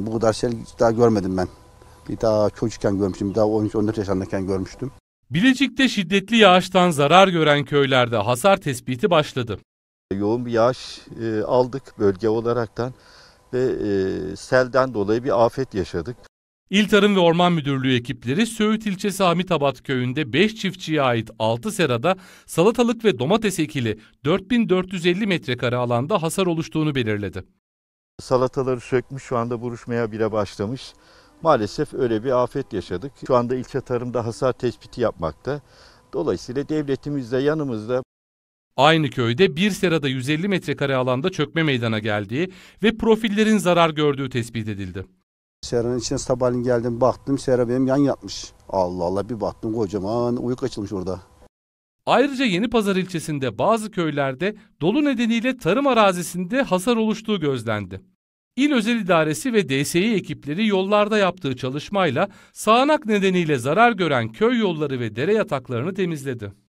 Bu kadar sel şey daha görmedim ben. Bir daha çocukken görmüştüm, bir daha 13-14 yaşındayken görmüştüm. Bilecik'te şiddetli yağıştan zarar gören köylerde hasar tespiti başladı. Yoğun bir yağış e, aldık bölge olaraktan ve e, selden dolayı bir afet yaşadık. İl Tarım ve Orman Müdürlüğü ekipleri Söğüt ilçesi Hamitabat köyünde 5 çiftçiye ait 6 serada salatalık ve domates ekili 4450 metrekare alanda hasar oluştuğunu belirledi. Salataları sökmüş şu anda buruşmaya bile başlamış. Maalesef öyle bir afet yaşadık. Şu anda ilçe tarımda hasar tespiti yapmakta. Dolayısıyla devletimiz de yanımızda. Aynı köyde bir serada 150 metrekare alanda çökme meydana geldiği ve profillerin zarar gördüğü tespit edildi. Seranın içine sabahleyin geldim baktım sera benim yan yatmış. Allah Allah bir baktım kocaman uyuk açılmış orada. Ayrıca Yeni Pazar ilçesinde bazı köylerde dolu nedeniyle tarım arazisinde hasar oluştuğu gözlendi. İl Özel İdaresi ve DSİ e ekipleri yollarda yaptığı çalışmayla sağanak nedeniyle zarar gören köy yolları ve dere yataklarını temizledi.